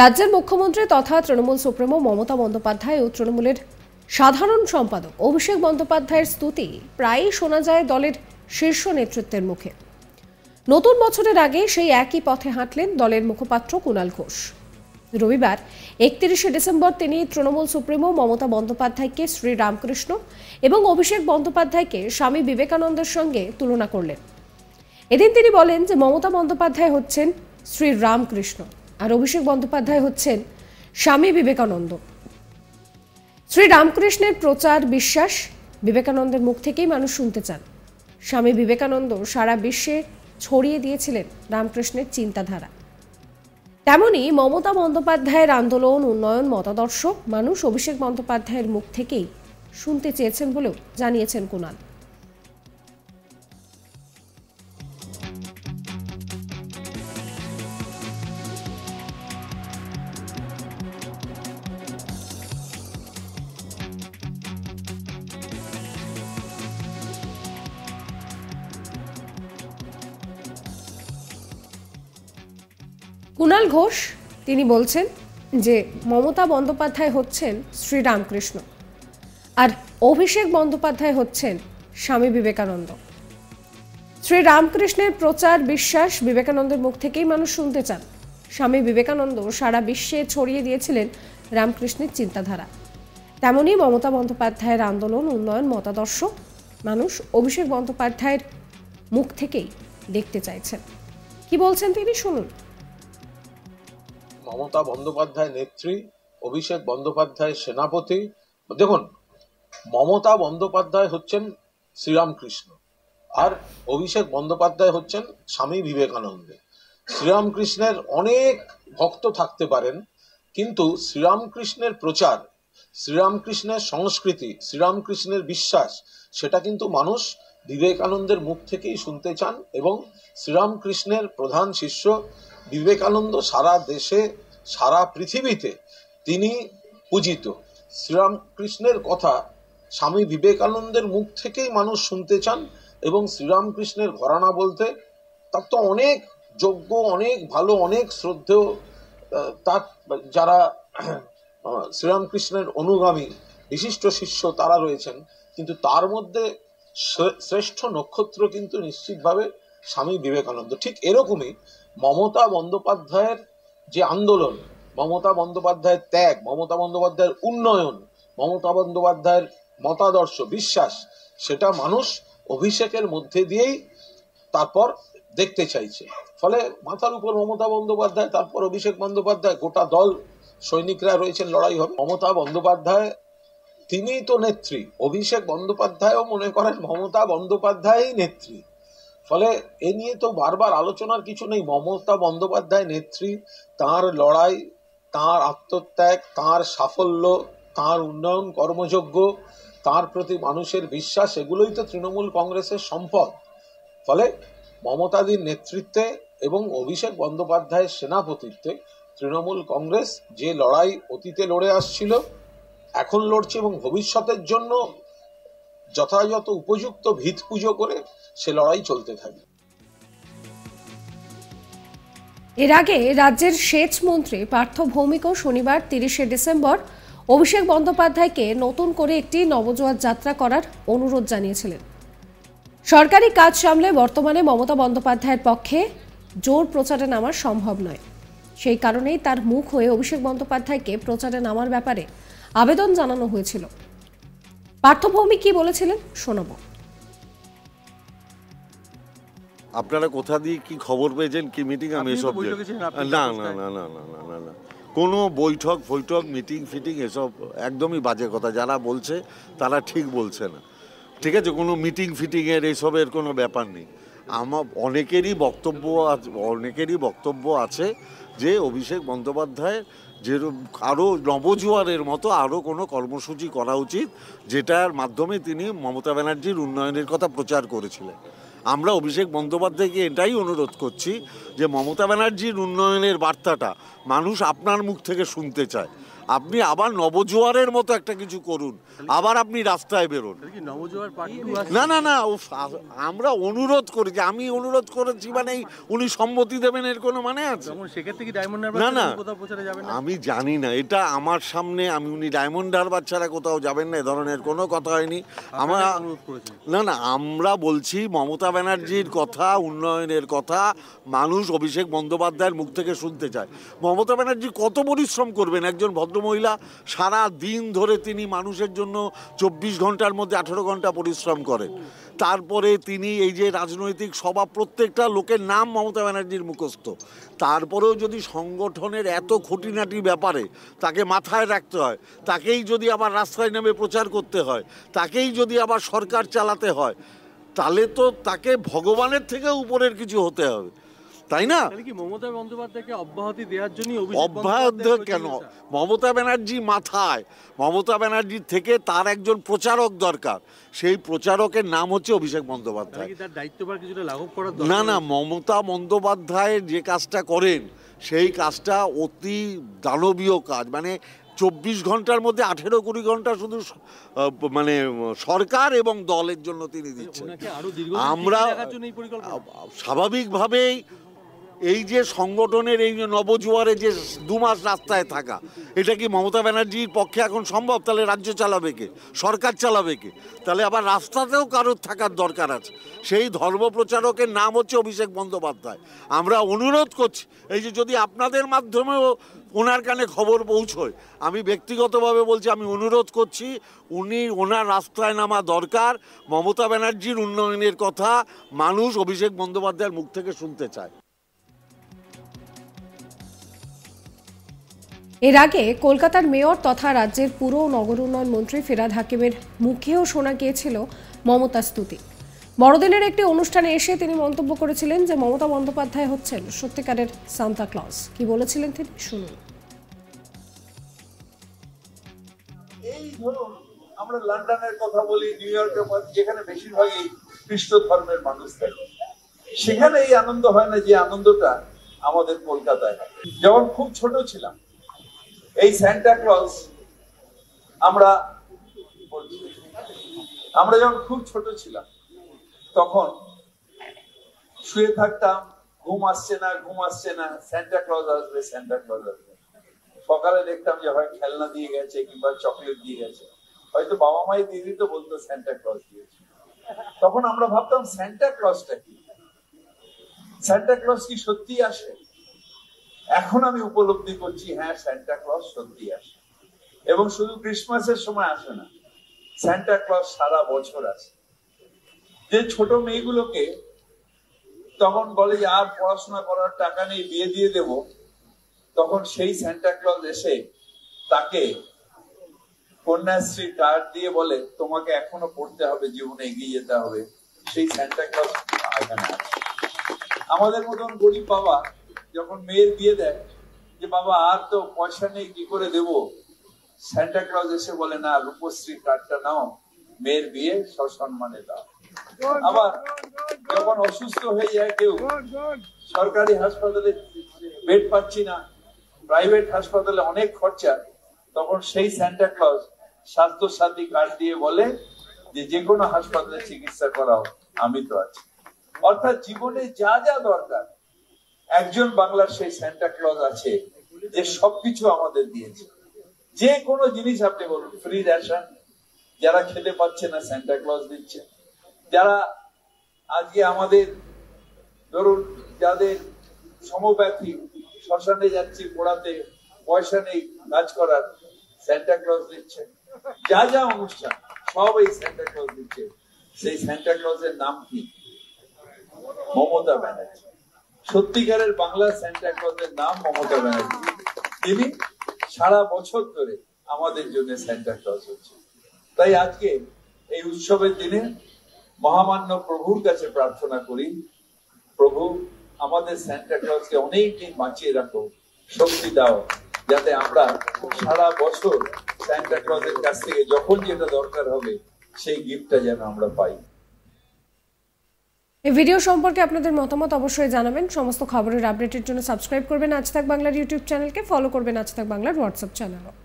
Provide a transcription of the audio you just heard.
রাজ্যের মুখ্যমন্ত্রী তথা তৃণমূল সুপ্রিমো মমতা বন্দ্যোপাধ্যায় ও তৃণমূলের সাধারণ সম্পাদক অভিষেক বন্দ্যোপাধ্যায়ের স্তুতি প্রায়ই শোনা যায় দলের শীর্ষ নেতৃত্বের মুখে নতুন বছরের আগে সেই একই পথে হাঁটলেন দলের মুখপাত্র কুণাল ঘোষ রবিবার একত্রিশে ডিসেম্বর তিনি তৃণমূল সুপ্রিমো মমতা বন্দ্যোপাধ্যায়কে শ্রী রামকৃষ্ণ এবং অভিষেক বন্দ্যোপাধ্যায়কে স্বামী বিবেকানন্দের সঙ্গে তুলনা করলেন এদিন তিনি বলেন যে মমতা বন্দ্যোপাধ্যায় হচ্ছেন শ্রী রামকৃষ্ণ আর অভিষেক বন্দ্যোপাধ্যায় হচ্ছেন স্বামী বিবেকানন্দ শ্রী রামকৃষ্ণের প্রচার বিশ্বাস বিবেকানন্দের মুখ থেকেই মানুষ শুনতে চান স্বামী বিবেকানন্দ সারা বিশ্বে ছড়িয়ে দিয়েছিলেন রামকৃষ্ণের চিন্তাধারা তেমনই মমতা বন্দ্যোপাধ্যায়ের আন্দোলন উন্নয়ন মতাদর্শ মানুষ অভিষেক বন্দ্যোপাধ্যায়ের মুখ থেকেই শুনতে চেয়েছেন বলেও জানিয়েছেন কুনাল কুণাল ঘোষ তিনি বলছেন যে মমতা বন্দ্যোপাধ্যায় হচ্ছেন শ্রীরামকৃষ্ণ আর অভিষেক বন্দ্যোপাধ্যায় হচ্ছেন স্বামী বিবেকানন্দ শ্রী রামকৃষ্ণের প্রচার বিশ্বাস বিবেকানন্দের মুখ থেকেই মানুষ শুনতে চান স্বামী বিবেকানন্দ সারা বিশ্বে ছড়িয়ে দিয়েছিলেন রামকৃষ্ণের চিন্তাধারা তেমনই মমতা বন্দ্যোপাধ্যায়ের আন্দোলন উন্নয়ন মতাদর্শ মানুষ অভিষেক বন্দ্যোপাধ্যায়ের মুখ থেকেই দেখতে চাইছেন কি বলছেন তিনি শুনুন মমতা বন্দ্যোপাধ্যায় নেত্রী অভিষেক বন্দ্যোপাধ্যায় সেনাপতি দেখুন মমতা বন্দ্যোপাধ্যায় হচ্ছেন শ্রীরামকৃষ্ণ আর অভিষেক বন্দ্যোপাধ্যায় হচ্ছেন স্বামী বিবেকানন্দ শ্রীরামকৃষ্ণের অনেক ভক্ত থাকতে পারেন কিন্তু শ্রীরামকৃষ্ণের প্রচার শ্রীরামকৃষ্ণের সংস্কৃতি শ্রীরামকৃষ্ণের বিশ্বাস সেটা কিন্তু মানুষ বিবেকানন্দের মুখ থেকেই শুনতে চান এবং শ্রীরামকৃষ্ণের প্রধান শিষ্য বিবেকানন্দ সারা দেশে সারা পৃথিবীতে তিনি পূজিত শ্রীরামকৃষ্ণের কথা স্বামী বিবেকানন্দের মুখ থেকেই মানুষ শুনতে চান এবং শ্রীরামকৃষ্ণের ঘরানা বলতে তার তো অনেক যোগ্য অনেক ভালো অনেক শ্রদ্ধেয় তার যারা শ্রীরামকৃষ্ণের অনুগামী বিশিষ্ট শিষ্য তারা রয়েছেন কিন্তু তার মধ্যে শ্রেষ্ঠ নক্ষত্র কিন্তু নিশ্চিতভাবে স্বামী বিবেকানন্দ ঠিক এরকমই মমতা বন্দ্যোপাধ্যায়ের যে আন্দোলন মমতা বন্দ্যোপাধ্যায়ের ত্যাগ মমতা বন্দ্যোপাধ্যায়ের উন্নয়ন মমতা বন্দ্যোপাধ্যায়ের মতাদর্শ বিশ্বাস সেটা মানুষ অভিষেকের মধ্যে দিয়েই তারপর দেখতে চাইছে ফলে মাথার উপর মমতা বন্দ্যোপাধ্যায় তারপর অভিষেক বন্দ্যোপাধ্যায় গোটা দল সৈনিকরা রয়েছেন লড়াই হবে মমতা বন্দ্যোপাধ্যায় তিনিই তো নেত্রী অভিষেক বন্দ্যোপাধ্যায়ও মনে করেন মমতা বন্দ্যোপাধ্যায়ই নেত্রী ফলে এ নিয়ে তো বারবার আলোচনার কিছু নেই মমতা বন্দ্যোপাধ্যায় নেত্রী তার লড়াই তার আত্মত্যাগ তার সাফল্য তার উন্নয়ন কর্মযোগ্য তার প্রতি মানুষের বিশ্বাস এগুলোই তো তৃণমূল কংগ্রেসের সম্পদ ফলে মমতাদির নেতৃত্বে এবং অভিষেক বন্দ্যোপাধ্যায়ের সেনাপতিত্বে তৃণমূল কংগ্রেস যে লড়াই অতীতে লড়ে আসছিল এখন লড়ছে এবং ভবিষ্যতের জন্য যথাযথ উপযুক্ত ভিত পুজো করে সে লড়াই চলতে থাকে এর আগে রাজ্যের সেচ মন্ত্রী পার্থ ভৌমিক শনিবার তিরিশে ডিসেম্বর অভিষেক বন্দ্যোপাধ্যায়কে নতুন করে একটি নবজোয়ার যাত্রা করার অনুরোধ জানিয়েছিলেন সরকারি কাজ সামলে বর্তমানে মমতা বন্দ্যোপাধ্যায়ের পক্ষে জোর প্রচারে নামা সম্ভব নয় সেই কারণেই তার মুখ হয়ে অভিষেক বন্দ্যোপাধ্যায়কে প্রচারে নামার ব্যাপারে আবেদন জানানো হয়েছিল ভৌমিক কি বলেছিলেন শোনাবো আপনারা কোথা দিয়ে কি খবর পেয়েছেন কি মিটিং আমি এসব না না না না না না না না কোনো বৈঠক ফৈঠক মিটিং ফিটিং এসব একদমই বাজে কথা যারা বলছে তারা ঠিক বলছে না ঠিক আছে কোনো মিটিং ফিটিংয়ের এইসবের কোনো ব্যাপার নেই আমার অনেকেরই বক্তব্য অনেকেরই বক্তব্য আছে যে অভিষেক বন্দ্যোপাধ্যায় যে আরও নবজোয়ারের মতো আরও কোনো কর্মসূচি করা উচিত যেটার মাধ্যমে তিনি মমতা ব্যানার্জির উন্নয়নের কথা প্রচার করেছিলেন আমরা অভিষেক বন্দ্যোপাধ্যায়কে এটাই অনুরোধ করছি যে মমতা ব্যানার্জির উন্নয়নের বার্তাটা মানুষ আপনার মুখ থেকে শুনতে চায় আপনি আবার নবজোয়ারের মতো একটা কিছু করুন আবার আপনি রাস্তায় বেরোন না না না আমরা অনুরোধ করেছি আমি অনুরোধ করেছি মানে উনি সম্মতি দেবেন এর কোনো মানে আছে না না আমি জানি না এটা আমার সামনে আমি উনি ডায়মন্ড হারবার ছাড়া কোথাও যাবেন না এ ধরনের কোনো কথা হয়নি আমরা না না আমরা বলছি মমতা ব্যানার্জির কথা উন্নয়নের কথা মানুষ অভিষেক বন্দ্যোপাধ্যায়ের মুখ থেকে শুনতে চায় মমতা ব্যানার্জি কত পরিশ্রম করবেন একজন ভদ্র ভদ্রমহিলা সারা দিন ধরে তিনি মানুষের জন্য চব্বিশ ঘন্টার মধ্যে আঠেরো ঘন্টা পরিশ্রম করেন তারপরে তিনি এই যে রাজনৈতিক সভা প্রত্যেকটা লোকের নাম মমতা ব্যানার্জির মুখস্থ তারপরেও যদি সংগঠনের এত খুঁটিনাটি ব্যাপারে তাকে মাথায় রাখতে হয় তাকেই যদি আবার রাস্তায় নেমে প্রচার করতে হয় তাকেই যদি আবার সরকার চালাতে হয় তাহলে তো তাকে ভগবানের থেকে উপরের কিছু হতে হবে তাই না মমতা বন্দ্যোপাধ্যায়কে অব্যাহতি দেওয়ার জন্য অব্যাহত কেন মমতা ব্যানার্জি মাথায় মমতা ব্যানার্জির থেকে তার একজন প্রচারক দরকার সেই প্রচারকের নাম হচ্ছে অভিষেক বন্দ্যোপাধ্যায় দায়িত্বভার কিছুটা লাঘব না না মমতা বন্দ্যোপাধ্যায় যে কাজটা করেন সেই কাজটা অতি দানবীয় কাজ মানে চব্বিশ ঘন্টার মধ্যে আঠেরো কুড়ি ঘন্টা শুধু মানে সরকার এবং দলের জন্য তিনি দিচ্ছেন আমরা স্বাভাবিকভাবেই এই যে সংগঠনের এই যে নবজোয়ারে যে দু মাস রাস্তায় থাকা এটা কি মমতা ব্যানার্জির পক্ষে এখন সম্ভব তাহলে রাজ্য চালাবে কে সরকার চালাবে কে তাহলে আবার রাস্তাতেও কারোর থাকার দরকার আছে সেই ধর্মপ্রচারকের নাম হচ্ছে অভিষেক বন্দ্যোপাধ্যায় আমরা অনুরোধ করছি এই যে যদি আপনাদের মাধ্যমেও ওনার কানে খবর পৌঁছয় আমি ব্যক্তিগতভাবে বলছি আমি অনুরোধ করছি উনি ওনার রাস্তায় নামা দরকার মমতা ব্যানার্জির উন্নয়নের কথা মানুষ অভিষেক বন্দ্যোপাধ্যায়ের মুখ থেকে শুনতে চায় এর আগে কলকাতার মেয়র তথা রাজ্যের পুর ও নগর উন্নয়ন মন্ত্রী ফেরাদ হাকিমের মুখেও শোনা গিয়েছিল মমতা স্তুতি বড়দিনের একটি অনুষ্ঠানে এসে তিনি মন্তব্য করেছিলেন যে মমতা বন্দ্যোপাধ্যায় হচ্ছেন সত্যিকারের সান্তা ক্লস কি বলেছিলেন তিনি শুনুন এই ধরুন আমরা লন্ডনের কথা বলি নিউ ইয়র্কের যেখানে বেশিরভাগই খ্রিস্ট ধর্মের মানুষ থাকে সেখানে এই আনন্দ হয় না যে আনন্দটা আমাদের কলকাতায় যেমন খুব ছোট ছিলাম এই স্যান্টা ক্লস আমরা আমরা যখন খুব ছোট ছিলাম তখন শুয়ে থাকতাম ঘুম আসছে না ঘুম আসছে না স্যান্টা ক্লজ আসবে স্যান্টা ক্লজ আসবে সকালে দেখতাম যে হয় খেলনা দিয়ে গেছে কিংবা চকলেট দিয়ে গেছে হয়তো বাবা মাই দিদি তো বলতো স্যান্টা ক্লজ দিয়েছে তখন আমরা ভাবতাম স্যান্টা ক্লজটা কি স্যান্টা ক্লজ কি সত্যি আসে এখন আমি উপলব্ধি করছি হ্যাঁ স্যান্টা ক্লস সত্যি আসে এবং শুধু ক্রিসমাসের সময় আসে না স্যান্টা ক্লস সারা বছর আছে যে ছোট মেয়েগুলোকে তখন বলে যে আর পড়াশোনা করার টাকা নেই বিয়ে দিয়ে দেব তখন সেই স্যান্টা ক্লস এসে তাকে কন্যাশ্রী কার্ড দিয়ে বলে তোমাকে এখনো পড়তে হবে জীবনে এগিয়ে যেতে হবে সেই স্যান্টা ক্লস আমাদের মতন গরিব বাবা যখন মেয়ের বিয়ে দেয় যে বাবা আর তো পয়সা নেই কি করে দেব স্যান্টা ক্লজ এসে বলে না রূপশ্রী কার্ডটা নাও মেয়ের বিয়ে সসম্মানে দাও আবার যখন অসুস্থ হয়ে যায় কেউ সরকারি হাসপাতালে বেড পাচ্ছি না প্রাইভেট হাসপাতালে অনেক খরচা তখন সেই স্যান্টা ক্লজ স্বাস্থ্য সাথী কার্ড দিয়ে বলে যে যে কোনো হাসপাতালে চিকিৎসা করাও আমি তো আছি অর্থাৎ জীবনে যা যা দরকার একজন বাংলার সেই স্যান্টা ক্লজ আছে যে সবকিছু আমাদের দিয়েছে যে কোনো জিনিস আপনি বলুন ফ্রি রেশন যারা খেতে পাচ্ছে না স্যান্টা ক্লজ দিচ্ছে যারা আজকে আমাদের ধরুন যাদের সমব্যাথী শ্মশানে যাচ্ছি পড়াতে পয়সা নেই কাজ করার স্যান্টা ক্লজ দিচ্ছে যা যা অনুষ্ঠান সব এই স্যান্টা ক্লজ দিচ্ছে সেই স্যান্টা ক্লজের নাম কি মমতা ব্যানার্জি সত্যিকারের বাংলা স্যান্টাক্লজের নাম মমতা ব্যানার্জি তিনি সারা বছর ধরে আমাদের জন্য স্যান্টাক্লজ হচ্ছে তাই আজকে এই উৎসবের দিনে মহামান্য প্রভুর কাছে প্রার্থনা করি প্রভু আমাদের স্যান্টাক্লজকে অনেক দিন বাঁচিয়ে রাখো শক্তি দাও যাতে আমরা সারা বছর স্যান্টাক্লজের কাছ থেকে যখন যেটা দরকার হবে সেই গিফটটা যেন আমরা পাই এই ভিডিও সম্পর্কে আপনাদের মতামত অবশ্যই জানাবেন সমস্ত খবরের আপডেটের জন্য সাবস্ক্রাইব করবেন আজ থাক বাংলার ইউটিউব চ্যানেলকে ফলো করবেন আজ থাক বাংলার হোয়াটসঅ্যাপ চ্যানেলও